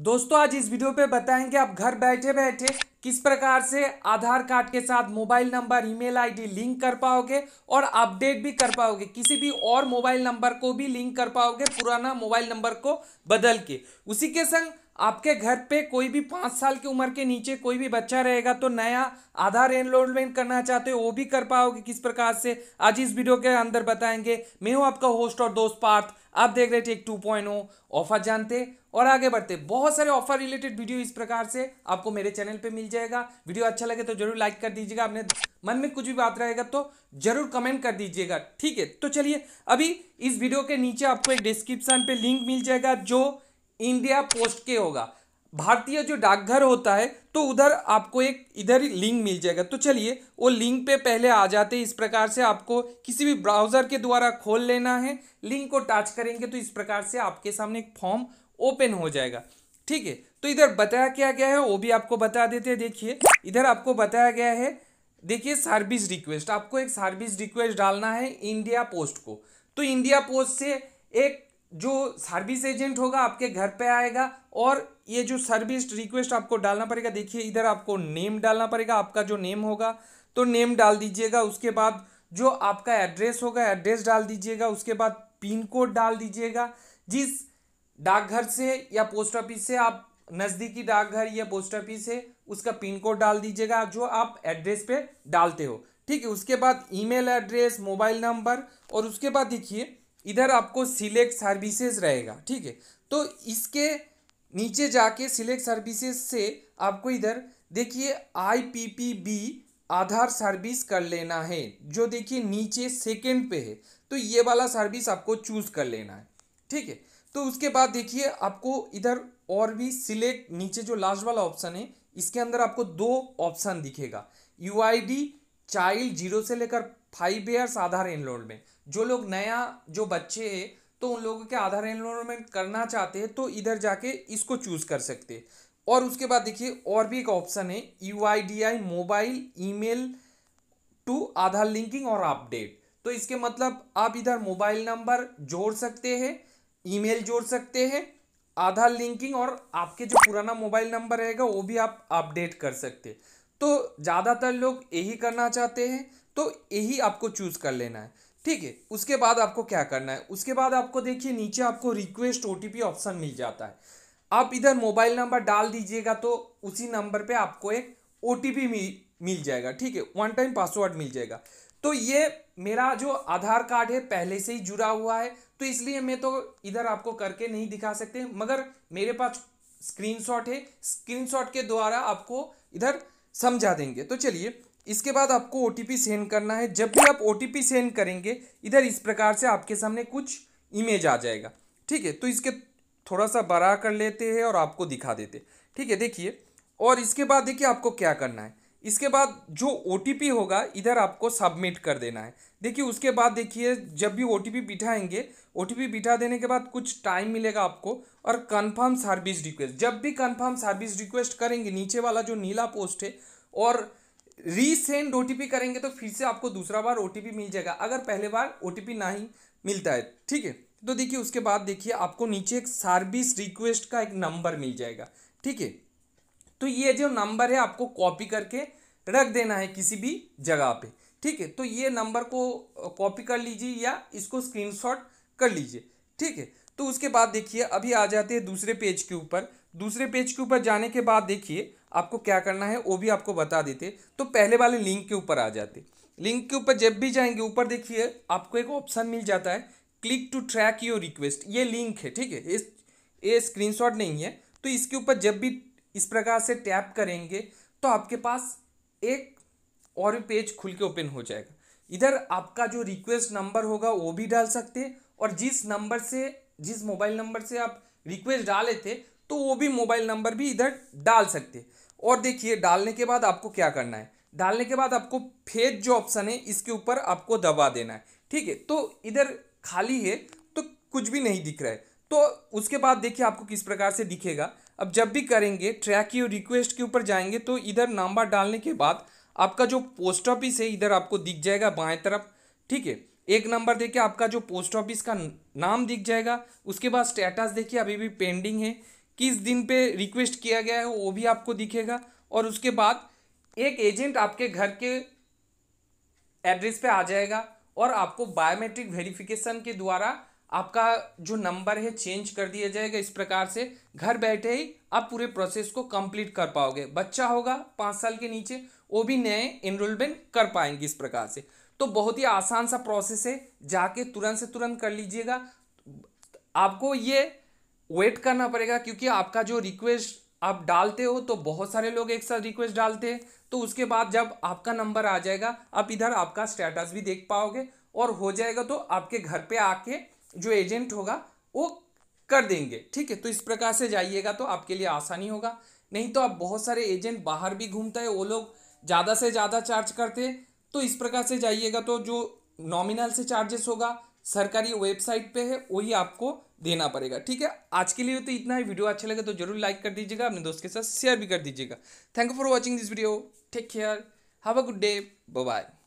दोस्तों आज इस वीडियो पे बताएंगे आप घर बैठे बैठे किस प्रकार से आधार कार्ड के साथ mobile number email ID link कर पाओगे और अपडेट भी कर पाओगे किसी भी और मोबाइल नंबर को भी लिंक कर पाओगे पुराना मोबाइल नंबर को बदल के उसी के संग आपके घर पे कोई भी पाँच साल की उम्र के नीचे कोई भी बच्चा रहेगा तो नया आधार एनरोलमेंट करना चाहते हो वो भी कर पाओगे किस प्रकार से आज इस वीडियो के अंदर बताएंगे मैं हूँ आपका होस्ट और दोस्त पार्थ आप देख रहे थे एक टू पॉइंट oh। ऑफर जानते और आगे बढ़ते बहुत सारे ऑफर रिलेटेड वीडियो इस प्रकार से आपको मेरे चैनल पर मिल जाएगा वीडियो अच्छा लगे तो जरूर लाइक कर दीजिएगा अपने मन में कुछ भी बात रहेगा तो जरूर कमेंट कर दीजिएगा ठीक है तो चलिए अभी इस वीडियो के नीचे आपको एक डिस्क्रिप्शन पे लिंक मिल जाएगा जो इंडिया पोस्ट के होगा भारतीय जो डाकघर होता है तो उधर आपको एक इधर लिंक मिल जाएगा तो चलिए वो लिंक पे पहले आ जाते हैं इस प्रकार से आपको किसी भी ब्राउज़र के द्वारा खोल लेना है लिंक को टच करेंगे तो इस प्रकार से आपके सामने एक फॉर्म ओपन हो जाएगा ठीक है तो इधर बताया क्या गया है वो भी आपको बता देते हैं देखिए इधर आपको बताया गया है देखिए सर्विस रिक्वेस्ट आपको एक सर्विस रिक्वेस्ट डालना है इंडिया पोस्ट को तो इंडिया पोस्ट से एक जो सर्विस एजेंट होगा आपके घर पे आएगा और ये जो सर्विस रिक्वेस्ट आपको डालना पड़ेगा देखिए इधर आपको नेम डालना पड़ेगा आपका जो नेम होगा तो नेम डाल दीजिएगा उसके बाद जो आपका एड्रेस होगा एड्रेस डाल दीजिएगा उसके बाद पिन कोड डाल दीजिएगा जिस डाकघर से या पोस्ट ऑफिस से आप नज़दीकी डाकघर या पोस्ट ऑफिस है उसका पिन कोड डाल दीजिएगा जो आप एड्रेस पे डालते हो ठीक है उसके बाद ईमेल एड्रेस मोबाइल नंबर और उसके बाद देखिए इधर आपको सिलेक्ट सर्विसेज रहेगा ठीक है तो इसके नीचे जाके सिलेक्ट सर्विसेज से आपको इधर देखिए आईपीपीबी आधार सर्विस कर लेना है जो देखिए नीचे सेकेंड पे है तो ये वाला सर्विस आपको चूज़ कर लेना है ठीक है तो उसके बाद देखिए आपको इधर और भी सिलेक्ट नीचे जो लास्ट वाला ऑप्शन है इसके अंदर आपको दो ऑप्शन दिखेगा U I D child zero से लेकर फाइव ईयर्स आधार एनरोलमेंट जो लोग नया जो बच्चे हैं तो उन लोगों के आधार एनरोलमेंट करना चाहते हैं तो इधर जाके इसको चूज़ कर सकते हैं और उसके बाद देखिए और भी एक ऑप्शन है U I D I mobile email to Aadhaar linking और अपडेट तो इसके मतलब आप इधर मोबाइल नंबर जोड़ सकते हैं ईमेल जोड़ सकते हैं आधार लिंकिंग और आपके जो पुराना मोबाइल नंबर रहेगा वो भी आप अपडेट कर सकते तो ज़्यादातर लोग यही करना चाहते हैं तो यही आपको चूज़ कर लेना है ठीक है उसके बाद आपको क्या करना है उसके बाद आपको देखिए नीचे आपको रिक्वेस्ट ओ ऑप्शन मिल जाता है आप इधर मोबाइल नंबर डाल दीजिएगा तो उसी नंबर पे आपको एक ओ मिल जाएगा ठीक है वन टाइम पासवर्ड मिल जाएगा तो ये मेरा जो आधार कार्ड है पहले से ही जुड़ा हुआ है तो इसलिए मैं तो इधर आपको करके नहीं दिखा सकते मगर मेरे पास स्क्रीनशॉट है स्क्रीनशॉट के द्वारा आपको इधर समझा देंगे तो चलिए इसके बाद आपको ओ टी सेंड करना है जब भी आप ओ टी सेंड करेंगे इधर इस प्रकार से आपके सामने कुछ इमेज आ जाएगा ठीक है तो इसके थोड़ा सा बड़ा कर लेते हैं और आपको दिखा देते ठीक है देखिए और इसके बाद देखिए आपको क्या करना है इसके बाद जो ओ होगा इधर आपको सबमिट कर देना है देखिए उसके बाद देखिए जब भी ओ बिठाएंगे ओ बिठा देने के बाद कुछ टाइम मिलेगा आपको और कन्फर्म सर्विस रिक्वेस्ट जब भी कन्फर्म सर्विस रिक्वेस्ट करेंगे नीचे वाला जो नीला पोस्ट है और रीसेंड ओ करेंगे तो फिर से आपको दूसरा बार ओ मिल जाएगा अगर पहले बार ओ ना ही मिलता है ठीक है तो देखिए उसके बाद देखिए आपको नीचे एक सर्विस रिक्वेस्ट का एक नंबर मिल जाएगा ठीक है तो ये जो नंबर है आपको कॉपी करके रख देना है किसी भी जगह पे ठीक है तो ये नंबर को कॉपी कर लीजिए या इसको स्क्रीनशॉट कर लीजिए ठीक है तो उसके बाद देखिए अभी आ जाते हैं दूसरे पेज के ऊपर दूसरे पेज के ऊपर जाने के बाद देखिए आपको क्या करना है वो भी आपको बता देते तो पहले वाले लिंक के ऊपर आ जाते लिंक के ऊपर जब भी जाएंगे ऊपर देखिए आपको एक ऑप्शन मिल जाता है click to track your request ये लिंक है ठीक है इस ये स्क्रीनशॉट नहीं है तो इसके ऊपर जब भी इस प्रकार से टैप करेंगे तो आपके पास एक और भी पेज खुल के ओपन हो जाएगा इधर आपका जो रिक्वेस्ट नंबर होगा वो भी डाल सकते हैं और जिस नंबर से जिस मोबाइल नंबर से आप रिक्वेस्ट डाले थे तो वो भी मोबाइल नंबर भी इधर डाल सकते और देखिए डालने के बाद आपको क्या करना है डालने के बाद आपको फेज जो ऑप्शन है इसके ऊपर आपको दबा देना है ठीक है तो इधर खाली है तो कुछ भी नहीं दिख रहा है तो उसके बाद देखिए आपको किस प्रकार से दिखेगा अब जब भी करेंगे ट्रैक यू रिक्वेस्ट के ऊपर जाएंगे तो इधर नंबर डालने के बाद आपका जो पोस्ट ऑफिस है इधर आपको दिख जाएगा बाएं तरफ ठीक है एक नंबर देखिए आपका जो पोस्ट ऑफिस का नाम दिख जाएगा उसके बाद स्टेटस देखिए अभी भी पेंडिंग है किस दिन पे रिक्वेस्ट किया गया है वो भी आपको दिखेगा और उसके बाद एक एजेंट आपके घर के एड्रेस पे आ जाएगा और आपको बायोमेट्रिक वेरिफिकेशन के द्वारा आपका जो नंबर है चेंज कर दिया जाएगा इस प्रकार से घर बैठे ही आप पूरे प्रोसेस को कंप्लीट कर पाओगे बच्चा होगा पाँच साल के नीचे वो भी नए इनरोलमेंट कर पाएंगे इस प्रकार से तो बहुत ही आसान सा प्रोसेस है जाके तुरंत से तुरंत कर लीजिएगा आपको ये वेट करना पड़ेगा क्योंकि आपका जो रिक्वेस्ट आप डालते हो तो बहुत सारे लोग एक साथ रिक्वेस्ट डालते हैं तो उसके बाद जब आपका नंबर आ जाएगा आप इधर आपका स्टेटस भी देख पाओगे और हो जाएगा तो आपके घर पे आके जो एजेंट होगा वो कर देंगे ठीक है तो इस प्रकार से जाइएगा तो आपके लिए आसानी होगा नहीं तो आप बहुत सारे एजेंट बाहर भी घूमता है वो लोग ज़्यादा से ज़्यादा चार्ज करते हैं तो इस प्रकार से जाइएगा तो जो नॉमिनल से चार्जेस होगा सरकारी वेबसाइट पे है वही आपको देना पड़ेगा ठीक है आज के लिए तो इतना ही वीडियो अच्छा लगे तो जरूर लाइक कर दीजिएगा अपने दोस्त के साथ शेयर भी कर दीजिएगा thank you for watching this video take care have a good day bye